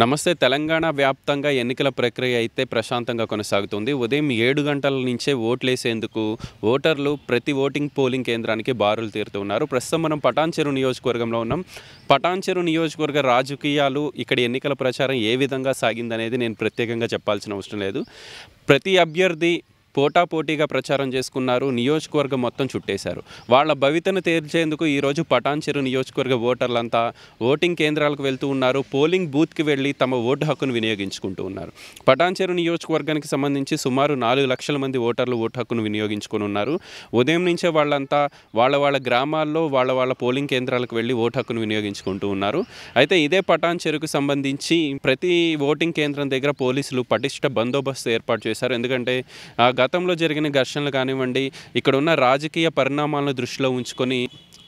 నమస్తే తెలంగాణ వ్యాప్తంగా ఎన్నికల ప్రక్రియ అయితే ప్రశాంతంగా కొనసాగుతుంది ఉదయం ఏడు గంటల నుంచే ఓట్లేసేందుకు ఓటర్లు ప్రతి ఓటింగ్ పోలింగ్ కేంద్రానికి బారులు తీరుతున్నారు ప్రస్తుతం మనం పటాన్చెరు నియోజకవర్గంలో ఉన్నాం పటాన్చెరు నియోజకవర్గ రాజకీయాలు ఇక్కడ ఎన్నికల ప్రచారం ఏ విధంగా సాగిందనేది నేను ప్రత్యేకంగా చెప్పాల్సిన అవసరం లేదు ప్రతి అభ్యర్థి పోటాపోటీగా ప్రచారం చేసుకున్నారు నియోజకవర్గం మొత్తం చుట్టేశారు వాళ్ళ భవితను తేల్చేందుకు ఈరోజు పటాన్చెరు నియోజకవర్గ ఓటర్లంతా ఓటింగ్ కేంద్రాలకు వెళ్తూ ఉన్నారు పోలింగ్ బూత్కి వెళ్ళి తమ ఓటు హక్కును వినియోగించుకుంటూ ఉన్నారు పటాన్చెరు నియోజకవర్గానికి సంబంధించి సుమారు నాలుగు లక్షల మంది ఓటర్లు ఓటు హక్కును వినియోగించుకుని ఉన్నారు ఉదయం నుంచే వాళ్ళంతా వాళ్ళ వాళ్ళ గ్రామాల్లో వాళ్ళ వాళ్ళ పోలింగ్ కేంద్రాలకు వెళ్ళి ఓటు హక్కును వినియోగించుకుంటూ ఉన్నారు అయితే ఇదే పటాన్చెరుకు సంబంధించి ప్రతి ఓటింగ్ కేంద్రం దగ్గర పోలీసులు పటిష్ట బందోబస్తు ఏర్పాటు చేశారు ఎందుకంటే గతంలో జరిగిన ఘర్షణలు కానివ్వండి ఇక్కడ ఉన్న రాజకీయ పరిణామాలను దృష్టిలో ఉంచుకొని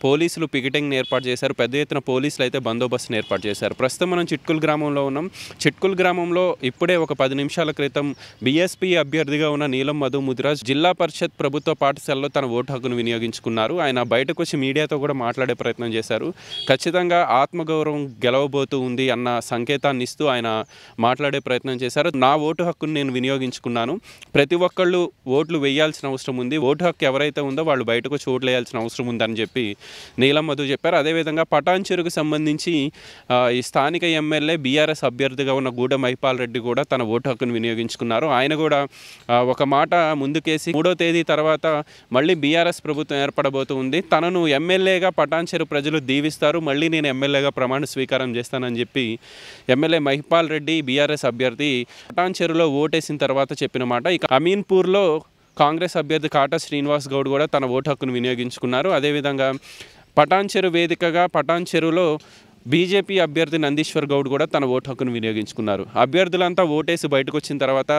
పోలీసులు పికెటింగ్ ఏర్పాటు చేశారు పెద్ద ఎత్తున పోలీసులు అయితే బందోబస్తును ఏర్పాటు చేశారు ప్రస్తుతం మనం చిట్కుల్ గ్రామంలో ఉన్నాం చిట్కుల్ గ్రామంలో ఇప్పుడే ఒక పది నిమిషాల క్రితం బీఎస్పీ అభ్యర్థిగా ఉన్న నీలం మధు ముదిరాజ్ జిల్లా పరిషత్ ప్రభుత్వ పాఠశాలలో తన ఓటు హక్కును వినియోగించుకున్నారు ఆయన బయటకు వచ్చి మీడియాతో కూడా మాట్లాడే ప్రయత్నం చేశారు ఖచ్చితంగా ఆత్మగౌరవం గెలవబోతూ ఉంది అన్న సంకేతాన్ని ఇస్తూ ఆయన మాట్లాడే ప్రయత్నం చేశారు నా ఓటు హక్కును నేను వినియోగించుకున్నాను ప్రతి ఒక్కళ్ళు ఓట్లు వేయాల్సిన అవసరం ఉంది ఓటు హక్కు ఎవరైతే ఉందో వాళ్ళు బయటకు వచ్చి ఓట్లు వేయాల్సిన అవసరం ఉందని చెప్పి నీలం మధు చెప్పారు అదేవిధంగా పటాన్ చెరుకు సంబంధించి ఈ స్థానిక ఎమ్మెల్యే బీఆర్ఎస్ అభ్యర్థిగా ఉన్న గూడ మహిపాల్ రెడ్డి కూడా తన ఓటు హక్కును వినియోగించుకున్నారు ఆయన కూడా ఒక మాట ముందుకేసి మూడో తేదీ తర్వాత మళ్ళీ బీఆర్ఎస్ ప్రభుత్వం ఏర్పడబోతుంది తనను ఎమ్మెల్యేగా పటాన్ చెరుకు ప్రజలు దీవిస్తారు మళ్ళీ నేను ఎమ్మెల్యేగా ప్రమాణ స్వీకారం చేస్తానని చెప్పి ఎమ్మెల్యే మహిపాల్ రెడ్డి బీఆర్ఎస్ అభ్యర్థి పటాన్ చెరులో ఓటేసిన తర్వాత చెప్పిన మాట ఇక అమీన్పూర్లో కాంగ్రెస్ అభ్యర్థి కాటా శ్రీనివాస్ గౌడ్ కూడా తన ఓటు హక్కును వినియోగించుకున్నారు అదేవిధంగా పటాన్ చెరు వేదికగా పటాన్ చెరువులో బీజేపీ అభ్యర్థి నందీశ్వర్ గౌడ్ కూడా తన ఓటు హక్కును వినియోగించుకున్నారు అభ్యర్థులంతా ఓటేసి బయటకు వచ్చిన తర్వాత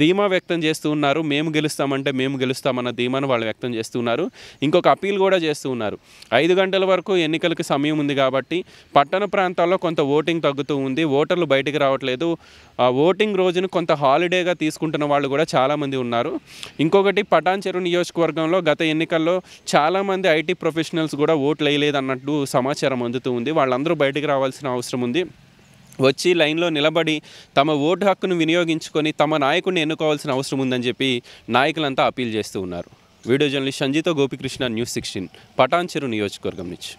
ధీమా వ్యక్తం చేస్తూ ఉన్నారు మేము గెలుస్తామంటే మేము గెలుస్తామన్న ధీమాను వాళ్ళు వ్యక్తం చేస్తున్నారు ఇంకొక అపీల్ కూడా చేస్తూ ఉన్నారు ఐదు గంటల వరకు ఎన్నికలకు సమయం ఉంది కాబట్టి పట్టణ ప్రాంతాల్లో కొంత ఓటింగ్ తగ్గుతూ ఉంది ఓటర్లు బయటకు రావట్లేదు ఆ ఓటింగ్ రోజును కొంత హాలిడేగా తీసుకుంటున్న వాళ్ళు కూడా చాలామంది ఉన్నారు ఇంకొకటి పటాన్ చెరువు నియోజకవర్గంలో గత ఎన్నికల్లో చాలామంది ఐటీ ప్రొఫెషనల్స్ కూడా ఓట్లు వేయలేదు అన్నట్టు సమాచారం అందుతూ ఉంది వాళ్ళందరూ బయటకు రావాల్సిన అవసరం ఉంది వచ్చి లైన్లో నిలబడి తమ ఓటు హక్కును వినియోగించుకొని తమ నాయకుడిని ఎన్నుకోవాల్సిన అవసరం ఉందని చెప్పి నాయకులంతా అప్పీల్ చేస్తూ ఉన్నారు video journalist Sanjeeta Gopikrishna news sixteen Patancheru నియోజకవర్గం నుంచి